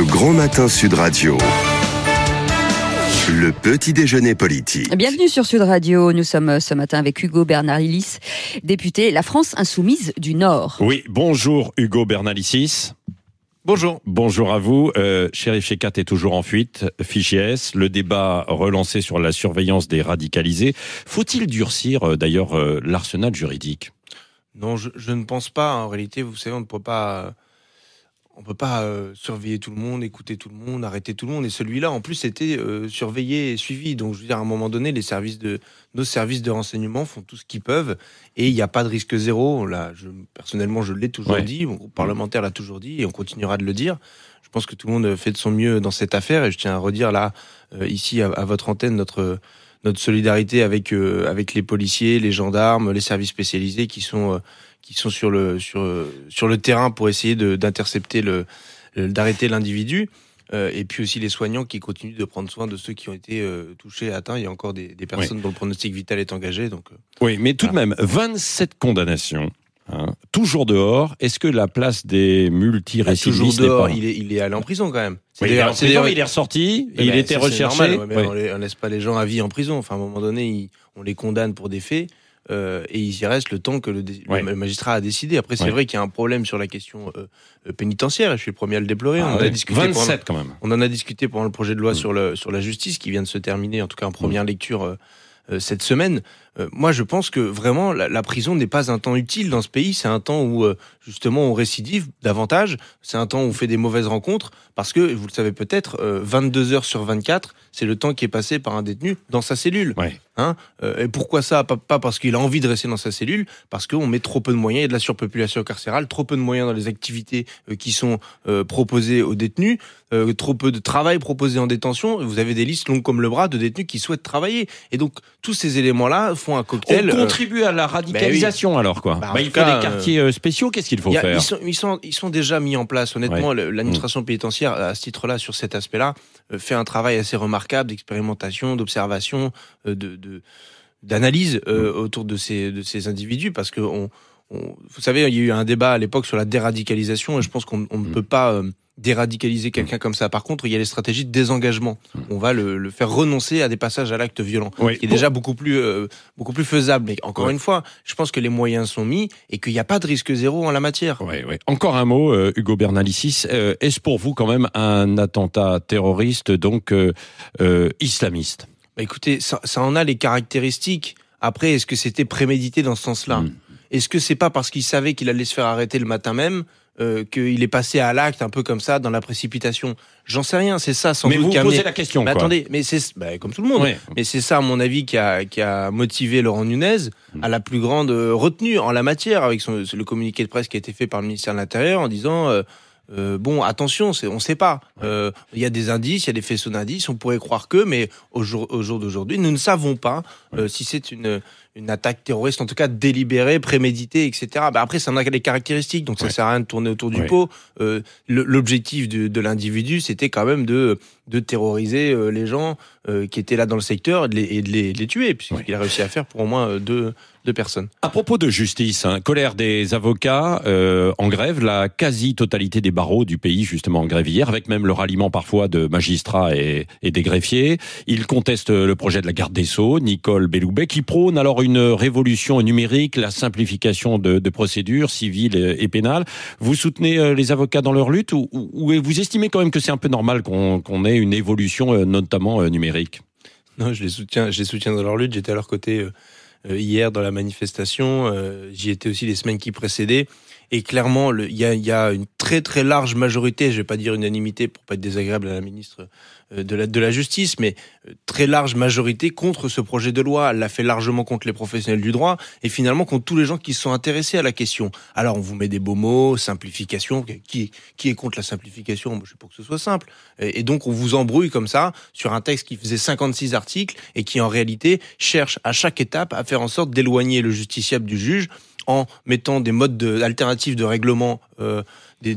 Le Grand Matin Sud Radio. Le petit déjeuner politique. Bienvenue sur Sud Radio. Nous sommes euh, ce matin avec Hugo Bernalicis, député La France Insoumise du Nord. Oui, bonjour Hugo Bernalicis. Bonjour. Bonjour à vous. Euh, Chekat est toujours en fuite. Fichiers le débat relancé sur la surveillance des radicalisés. Faut-il durcir euh, d'ailleurs euh, l'arsenal juridique Non, je, ne pense pas. En réalité, vous savez, on ne peut pas on peut pas euh, surveiller tout le monde, écouter tout le monde, arrêter tout le monde. Et celui-là, en plus, était euh, surveillé et suivi. Donc, je veux dire, à un moment donné, les services de nos services de renseignement font tout ce qu'ils peuvent et il n'y a pas de risque zéro. Là, je, personnellement, je l'ai toujours dit, mon parlementaire l'a toujours dit et on continuera de le dire. Je pense que tout le monde fait de son mieux dans cette affaire et je tiens à redire là, euh, ici, à, à, votre antenne, notre notre solidarité avec avec les policiers, les gendarmes, les services spécialisés qui sont qui sont sur le, sur, sur le terrain pour essayer d'intercepter, le, d'arrêter l'individu. Euh, et puis aussi les soignants qui continuent de prendre soin de ceux qui ont été euh, touchés, atteints. Il y a encore des, personnes dont le pronostic vital est engagé. Donc, euh. oui, mais tout de même, 27 condamnations. Hein. toujours dehors, est-ce que la place des multirécidivistes ah, Toujours dehors, il, est, il est allé en prison quand même. cest il, est il est ressorti, eh il ben, était recherché. On ne laisse pas les gens à vie en prison. Enfin, à un moment donné, on les condamne pour des faits. Euh, et il y reste le temps que le, magistrat a décidé. Après, c'est vrai qu'il y a un problème sur la question euh, euh, pénitentiaire, et je suis le premier à le déplorer. Ah on, on en a discuté pendant le projet de loi mm. sur, le, sur la justice qui vient de se terminer, en tout cas en première mm. lecture cette semaine. Euh, moi je pense que vraiment la, prison n'est pas un temps utile dans ce pays, c'est un temps où euh, justement on récidive davantage, c'est un temps où on fait des mauvaises rencontres, parce que, vous le savez peut-être, 22 euh, heures sur 24, c'est le temps qui est passé par un détenu dans sa cellule. Hein, et pourquoi ça Pas parce qu'il a envie de rester dans sa cellule, parce qu'on met trop peu de moyens, il y a de la surpopulation carcérale, trop peu de moyens dans les activités qui sont proposées aux détenus, trop peu de travail proposé en détention. Vous avez des listes longues comme le bras de détenus qui souhaitent travailler. Et donc tous ces éléments-là font un cocktail. On euh, contribue à la radicalisation bah alors quoi. Bah, il faut des euh, quartiers euh, spéciaux, qu'est-ce qu'il faut faire ils sont, ils sont, déjà mis en place, honnêtement. L'administration mm. pénitentiaire, à ce titre-là, sur cet aspect-là, fait un travail assez remarquable d'expérimentation, d'observation, de, d'analyse mm. autour de ces, de ces individus parce que on, vous savez, il y a eu un débat à l'époque sur la déradicalisation et je pense qu'on ne mm. peut pas déradicaliser mm. quelqu'un comme ça. Par contre, il y a les stratégies de désengagement. Mm. On va le, faire renoncer à des passages à l'acte violent, qui est déjà beaucoup plus, euh, beaucoup plus faisable. Mais encore une fois, je pense que les moyens sont mis et qu'il n'y a pas de risque zéro en la matière. Encore un mot, euh, Hugo Bernalicis. Euh, est-ce pour vous quand même un attentat terroriste, donc islamiste bah, Écoutez, ça, en a les caractéristiques. Après, est-ce que c'était prémédité dans ce sens-là mm. Est-ce que c'est pas parce qu'il savait qu'il allait se faire arrêter le matin même euh, qu'il est passé à l'acte un peu comme ça dans la précipitation. J'en sais rien, c'est ça sans mais doute. Mais vous posez la question. Mais quoi. attendez, mais c'est bah, comme tout le monde. Mais c'est ça à mon avis qui a, motivé Laurent Nunez à la plus grande euh, retenue en la matière avec le communiqué de presse qui a été fait par le ministère de l'Intérieur en disant. Euh, bon, attention, on ne sait pas. Il y a des indices, il y a des faisceaux d'indices, on pourrait croire que, mais au jour, d'aujourd'hui, nous ne savons pas si c'est une, une attaque terroriste, en tout cas délibérée, préméditée, etc. Ben bah, après, ça en a les caractéristiques, donc ça sert à rien de tourner autour du pot. Euh, l'objectif de, l'individu, c'était quand même de, de terroriser euh, les gens euh, qui étaient là dans le secteur et de les, tuer, puisqu'il a réussi à faire pour au moins deux, deux personnes. À propos de justice, hein, colère des avocats en grève, la quasi-totalité des barreaux du pays justement en grève hier, avec même le ralliement parfois de magistrats et, et des greffiers. Ils contestent le projet de la garde des Sceaux, Nicole Belloubet, qui prône alors une révolution numérique, la simplification de, procédures civiles et, pénales. Vous soutenez euh, les avocats dans leur lutte ou, ou, vous estimez quand même que c'est un peu normal qu'on ait une évolution, euh, notamment euh, numérique Non, je les soutiens, je les soutiens dans leur lutte. J'étais à leur côté hier dans la manifestation. J'y étais aussi les semaines qui précédaient. Et clairement, il y a, une très très large majorité, je vais pas dire unanimité pour pas être désagréable à la ministre euh, de la, Justice, mais euh, très large majorité contre ce projet de loi. Elle l'a fait largement contre les professionnels du droit et finalement contre tous les gens qui sont intéressés à la question. Alors on vous met des beaux mots, simplification, qui, qui est contre la simplification Moi, Je suis pour que ce soit simple. et donc on vous embrouille comme ça sur un texte qui faisait 56 articles et qui en réalité cherche à chaque étape à faire en sorte d'éloigner le justiciable du juge en mettant des modes de, alternatifs de règlement euh, bah, des,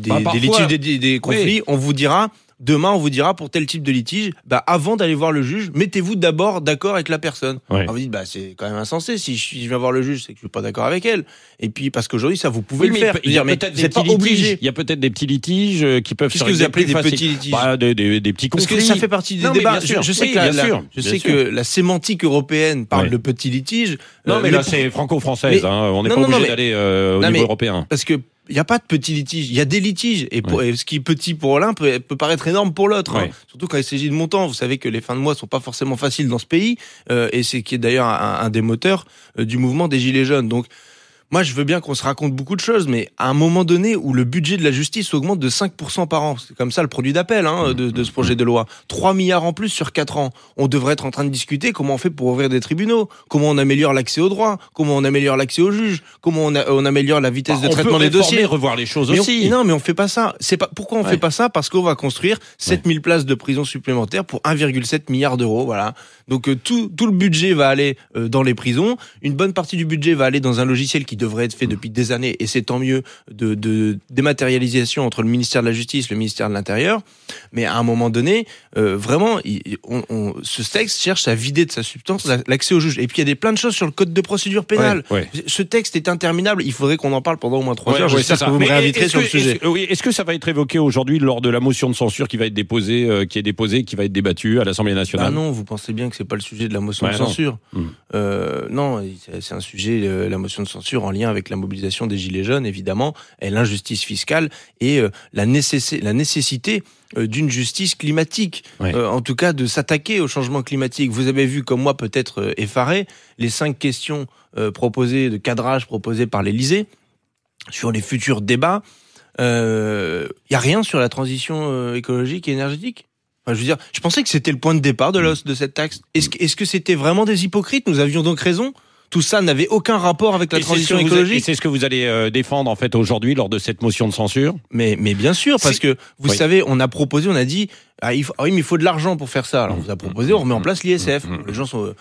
des, des, conflits, on vous dira demain, on vous dira pour tel type de litige, bah, avant d'aller voir le juge, mettez-vous d'abord d'accord avec la personne. Ouais. vous bah, c'est quand même insensé. Si je, viens voir le juge, c'est que je suis pas d'accord avec elle. Et puis, parce qu'aujourd'hui, ça, vous pouvez le faire. Il y a peut-être des, peut des petits litiges euh, qui peuvent Qu'est-ce que vous appelez des petits litiges bah, des, petits conflits. Parce que ça fait partie des non, débats. Je, je, sais, que, sûr, je sais que la sémantique européenne parle de petits litiges. Non, euh, mais, là, c'est franco-française. Hein. On n'est pas obligé d'aller euh, au niveau européen. Parce que il n'y a pas de petits litiges, il y a des litiges. Et, ce qui est petit pour l'un peut, paraître énorme pour l'autre. Hein. Surtout quand il s'agit de montants. Vous savez que les fins de mois sont pas forcément faciles dans ce pays. Euh, et c'est qui est d'ailleurs un, des moteurs euh, du mouvement des Gilets jaunes. Donc, moi, je veux bien qu'on se raconte beaucoup de choses, mais à un moment donné où le budget de la justice augmente de 5% par an, c'est comme ça le produit d'appel hein, de, ce projet de loi, 3 milliards en plus sur 4 ans, on devrait être en train de discuter comment on fait pour ouvrir des tribunaux, comment on améliore l'accès au droit, comment on améliore l'accès aux juges, comment on, on améliore la vitesse bah, de traitement des dossiers. revoir les choses aussi. non, mais on fait pas ça. C'est pas, pourquoi on fait pas ça Parce qu'on va construire 7000 places de prison supplémentaires pour 1,7 milliard d'euros. Voilà. Donc euh, tout, tout le budget va aller euh, dans les prisons, une bonne partie du budget va aller dans un logiciel qui devrait être fait depuis des années, et c'est tant mieux, de, dématérialisation entre le ministère de la Justice, le ministère de l'Intérieur. Mais à un moment donné, euh, vraiment, on, ce texte cherche à vider de sa substance l'accès au juge. Et puis il y a des plein de choses sur le code de procédure pénale. Ce texte est interminable. Il faudrait qu'on en parle pendant au moins trois heures. vous me sur le sujet. Est-ce que ça va être évoqué aujourd'hui lors de la motion de censure qui va être déposée, euh, qui est déposée, qui va être débattue à l'Assemblée nationale Ah non, vous pensez bien que c'est pas le sujet de la motion bah de censure. Hmm. Euh, non c'est un sujet. la motion de censure en lien avec la mobilisation des Gilets jaunes, évidemment, et l'injustice fiscale et euh, la, nécessité euh, d'une justice climatique, euh, en tout cas de s'attaquer au changement climatique. Vous avez vu, comme moi peut-être effaré, les cinq questions proposées, de cadrage proposées par l'Élysée sur les futurs débats. Il n'y a rien sur la transition écologique et énergétique je veux dire, je pensais que c'était le point de départ de mm. de cette taxe. Mm. Est-ce que c'était vraiment des hypocrites Nous avions donc raison tout ça n'avait aucun rapport avec la transition écologique. C'est ce que vous allez euh, défendre en fait aujourd'hui lors de cette motion de censure. Mais mais bien sûr, parce que vous savez, on a proposé, on a dit, ah, il faut, ah oui, il faut de l'argent pour faire ça. Alors on vous a mmh, mmh, proposé, mmh, on remet en place l'ISF. Les gens sont euh,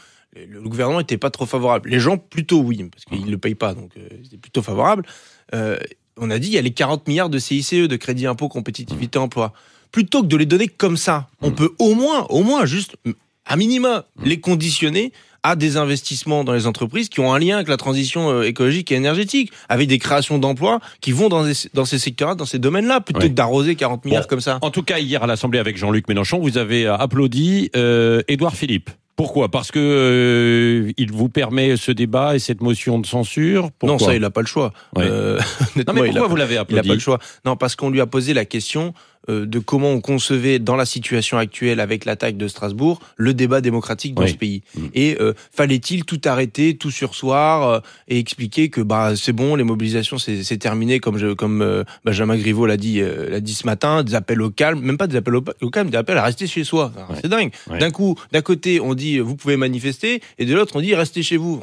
le gouvernement n'était pas trop favorable. Les gens, plutôt oui, parce qu'ils ne le payent pas, donc c'est euh, c'était plutôt favorable. on a dit, il y a les 40 milliards de CICE, de crédit impôt, compétitivité, emploi. Plutôt que de les donner comme ça, on peut au moins, au moins, juste, à minima, les conditionner à des investissements dans les entreprises qui ont un lien avec la transition euh, écologique et énergétique, avec des créations d'emplois qui vont dans, ces secteurs-là, dans ces domaines-là, plutôt que d'arroser 40 milliards comme ça. En tout cas, hier à l'Assemblée avec Jean-Luc Mélenchon, vous avez euh, applaudi euh, Édouard Philippe. Pourquoi Parce que il vous permet ce débat et cette motion de censure. non, ça il n'a pas le choix. non mais pourquoi vous l'avez applaudi Il n'a pas le choix. Non, parce qu'on lui a posé la question euh, de comment on concevait dans la situation actuelle avec l'attaque de Strasbourg le débat démocratique dans ce pays. Mm. Et euh, fallait-il tout arrêter, tout sursoir euh, et expliquer que bah c'est bon, les mobilisations c'est terminé comme comme Benjamin Griveaux l'a dit l'a dit ce matin, des appels au calme, même pas des appels au, calme, des appels à rester chez soi. C'est dingue. D'un coup, d'un côté on dit vous pouvez manifester et de l'autre on dit restez chez vous.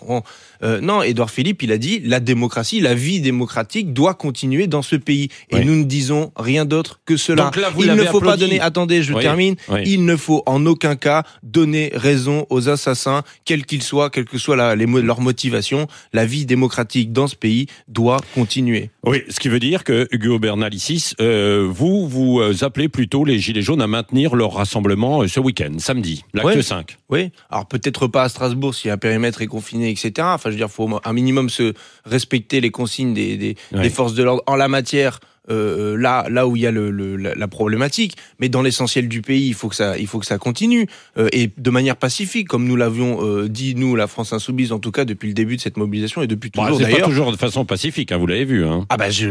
non, Édouard Philippe il a dit la démocratie, la vie démocratique doit continuer dans ce pays et nous ne disons rien d'autre que cela il ne faut pas donner. Attendez, je termine. Il ne faut en aucun cas donner raison aux assassins, quels qu'ils soient, quelle que soit la, les, leur motivation. La vie démocratique dans ce pays doit continuer. Oui, ce qui veut dire que Hugo Bernalicis, euh, vous vous euh, appelez plutôt les Gilets jaunes à maintenir leur rassemblement euh, ce week-end, samedi, l'acte 5. Oui. Alors peut-être pas à Strasbourg si un périmètre est confiné, etc. Enfin, je veux dire, il faut un minimum se respecter les consignes des forces de l'ordre en la matière. Euh, euh, là, là où il y a la, problématique. Mais dans l'essentiel du pays, il faut que ça, il faut que ça continue euh, et de manière pacifique, comme nous l'avions dit nous, la France insoumise, en tout cas depuis le début de cette mobilisation et depuis bah, toujours. pas toujours de façon pacifique. Hein, vous l'avez vu. Hein. Ah bah je,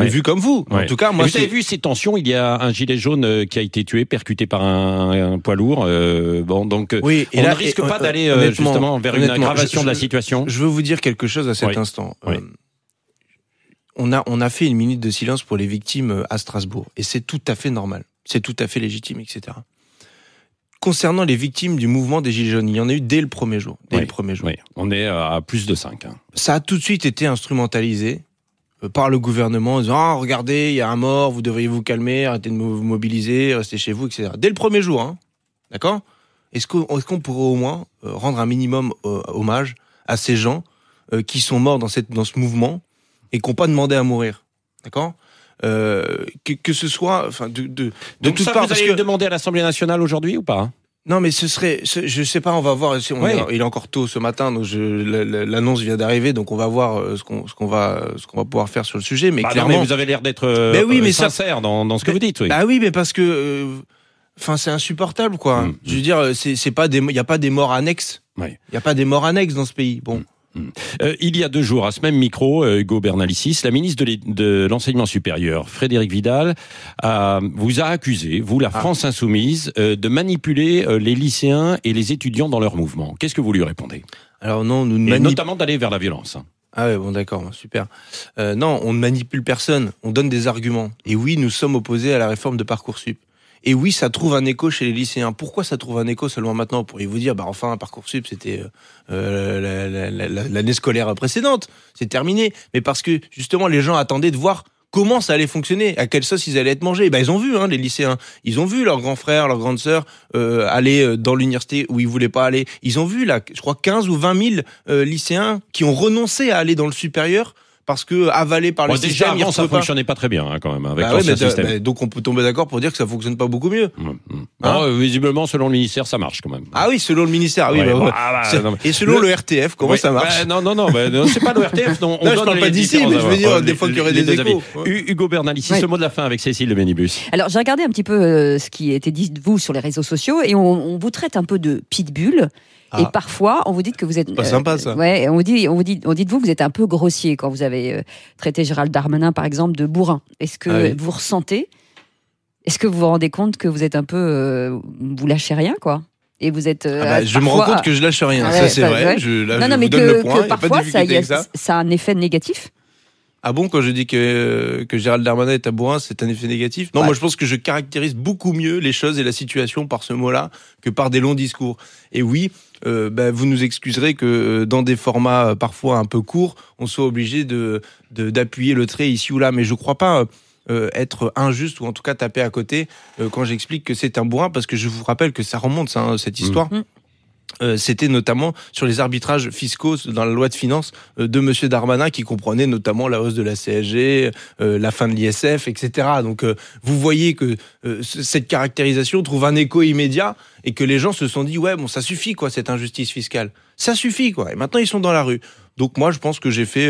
l'ai vu comme vous. En tout cas, moi. j'ai avez vu ces tensions. Il y a un gilet jaune qui a été tué, percuté par un, poids lourd. bon, donc oui, on ne risque pas d'aller justement vers une aggravation de la situation. Je veux vous dire quelque chose à cet instant on a, on a fait une minute de silence pour les victimes euh, à Strasbourg. Et c'est tout à fait normal. C'est tout à fait légitime, etc. Concernant les victimes du mouvement des Gilets jaunes, il y en a eu dès le premier jour. Dès le premier jour. On est euh, à plus de 5. Hein. Ça a tout de suite été instrumentalisé euh, par le gouvernement en disant ah, regardez, il y a un mort, vous devriez vous calmer, arrêtez de vous mobiliser, restez chez vous, etc. Dès le premier jour, hein, d'accord Est-ce qu'on pourrait au moins rendre un minimum hommage à ces gens qui sont morts dans, cette, dans ce mouvement et qui n'ont pas demandé à mourir. D'accord euh, que, ce soit, enfin, de, de, de toute part. Vous allez que... demander à l'Assemblée nationale aujourd'hui ou pas non, mais ce serait, Je je sais pas, on va voir. il est encore tôt ce matin, donc l'annonce vient d'arriver, donc on va voir euh, ce qu'on va va pouvoir faire sur le sujet. Mais bah clairement, vous avez l'air d'être euh, oui, sincère dans, dans ce que vous dites. Oui. Bah oui, mais parce que, enfin, c'est insupportable, quoi. Mm, je veux mm. dire, c'est pas des, il n'y a pas des morts annexes. Il n'y a pas des morts annexes dans ce pays. Bon. Mm. Mm. Euh, il y a deux jours, à ce même micro, euh, Hugo Bernalicis, la ministre de l'Enseignement supérieur, Frédéric Vidal, vous a accusé, vous, la ah. France insoumise, euh, de manipuler les lycéens et les étudiants dans leur mouvement. Qu'est-ce que vous lui répondez Alors non, nous ne notamment d'aller vers la violence. Ah oui, bon d'accord, super. non, on ne manipule personne, on donne des arguments. Et oui, nous sommes opposés à la réforme de Parcoursup. Et oui, ça trouve un écho chez les lycéens. Pourquoi ça trouve un écho seulement maintenant pourriez vous dire, bah enfin, Parcoursup, c'était euh, euh, l'année scolaire précédente, c'est terminé. Mais parce que justement, les gens attendaient de voir comment ça allait fonctionner, à quelle sauce ils allaient être mangés. Bah ils ont vu, hein, les lycéens, ils ont vu leurs grands frères, leurs grandes sœurs euh, aller dans l'université où ils voulaient pas aller. Ils ont vu, là, je crois, 15 ou 20 000 lycéens qui ont renoncé à aller dans le supérieur parce que avalé par le système. ça fonctionnait pas... pas très bien hein, quand même hein, avec bah système. donc on peut tomber d'accord pour dire que ça fonctionne pas beaucoup mieux. Hum, hum. Hein euh, visiblement, selon le ministère, ça marche quand même. Ah oui, selon le ministère, oui. Bah ah, bah, et selon le... RTF, comment ça marche Non, non, non, non c'est pas le RTF. Non, on non parle pas d'ici, mais je veux dire des fois qu'il y aurait des échos. Hugo Bernal, ici ce mot de la fin avec Cécile de Ménibus. Alors j'ai regardé un petit peu euh, ce qui était dit de vous sur les réseaux sociaux et on vous traite un peu de pitbull. Et ah. parfois, on vous dit que vous êtes. Euh, sympa ça. Ouais, on dit, on vous dit, on dit vous vous êtes un peu grossier quand vous avez euh, traité Gérald Darmanin, par exemple, de bourrin. Est-ce que ah vous ressentez Est-ce que vous vous rendez compte que vous êtes un peu, euh, vous lâchez rien, quoi et vous êtes. Ah bah, je me rends compte que je lâche rien, ça c'est vrai. non, non, mais que, parfois, ça, a un effet négatif. Ah bon, quand je dis que, que Gérald Darmanin est un bourrin, c'est un effet négatif Non, moi je pense que je caractérise beaucoup mieux les choses et la situation par ce mot-là que par des longs discours. Et oui, euh, ben, vous nous excuserez que euh, dans des formats euh, parfois un peu courts, on soit obligé de d'appuyer le trait ici ou là. Mais je ne crois pas être injuste ou en tout cas taper à côté quand j'explique que c'est un bourrin, parce que je vous rappelle que ça remonte hein, cette histoire. Mmh. Euh, c'était notamment sur les arbitrages fiscaux dans la loi de finances euh, de Monsieur Darmanin, qui comprenait notamment la hausse de la CSG, euh, la fin de l'ISF, etc. Donc vous voyez que cette caractérisation trouve un écho immédiat et que les gens se sont dit ouais bon ça suffit quoi cette injustice fiscale, ça suffit quoi. Et maintenant ils sont dans la rue. Donc moi je pense que j'ai fait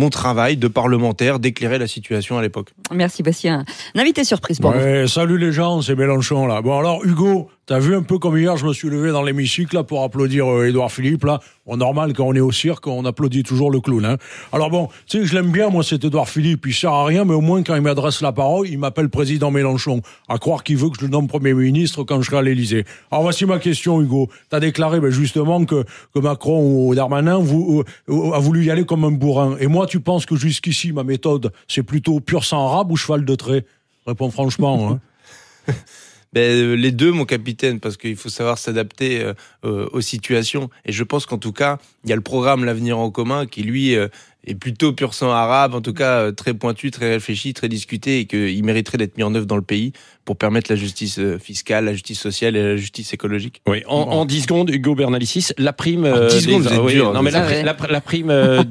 mon travail de parlementaire d'éclairer la situation à l'époque. Merci Bastien. Un invité surprise pour vous. Salut les gens, c'est Mélenchon là. Bon alors Hugo, T'as vu un peu comme hier, je me suis levé dans l'hémicycle pour applaudir euh, Édouard Philippe. Là. Bon, normal, quand on est au cirque, on applaudit toujours le clown. Hein. Alors bon, tu sais, je l'aime bien, moi, cet Édouard Philippe. Il sert à rien, mais au moins, quand il m'adresse la parole, il m'appelle président Mélenchon. À croire qu'il veut que je le nomme Premier ministre quand je serai à l'Élysée. Alors voici ma question, Hugo. T'as déclaré ben, justement que, que Macron ou Darmanin euh, euh, a voulu y aller comme un bourrin. Et moi, tu penses que jusqu'ici, ma méthode, c'est plutôt pur sang arabe ou cheval de trait Réponds franchement. Hein. Ben, euh, les deux, mon capitaine, parce qu'il faut savoir s'adapter euh, euh, aux situations. Et je pense qu'en tout cas, il y a le programme L'avenir en commun qui, lui, et plutôt pur sang arabe, en tout cas euh, très pointu, très réfléchi, très discuté, et qu'il mériterait d'être mis en œuvre dans le pays pour permettre la justice euh, fiscale, la justice sociale et la justice écologique. Oui, en, 10 secondes, Hugo Bernalicis, la prime, des, la, prime euh,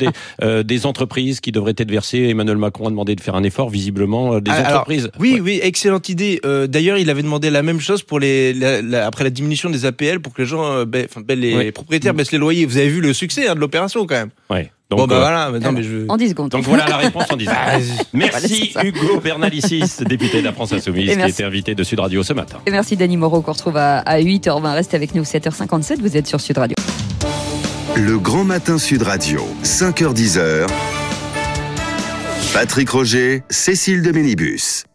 des, entreprises qui devraient être versées. Emmanuel Macron a demandé de faire un effort, visiblement, des ah, entreprises. Oui, oui, excellente idée. D'ailleurs, il avait demandé la même chose pour les, après la diminution des APL pour que les gens, ben, les propriétaires baissent les loyers. Vous avez vu le succès hein, de l'opération quand même. Oui bon, bah euh, voilà, mais je... En 10 secondes. Donc voilà la réponse en 10 secondes. Bah, merci Hugo Bernalicis, député de la France Insoumise, qui était invité de Sud Radio ce matin. Et merci Dany Moreau, qu'on retrouve à, 8h20. Restez avec nous, 7h57, vous êtes sur Sud Radio. Le Grand Matin Sud Radio, 5h10. Patrick Roger, Cécile de Ménibus.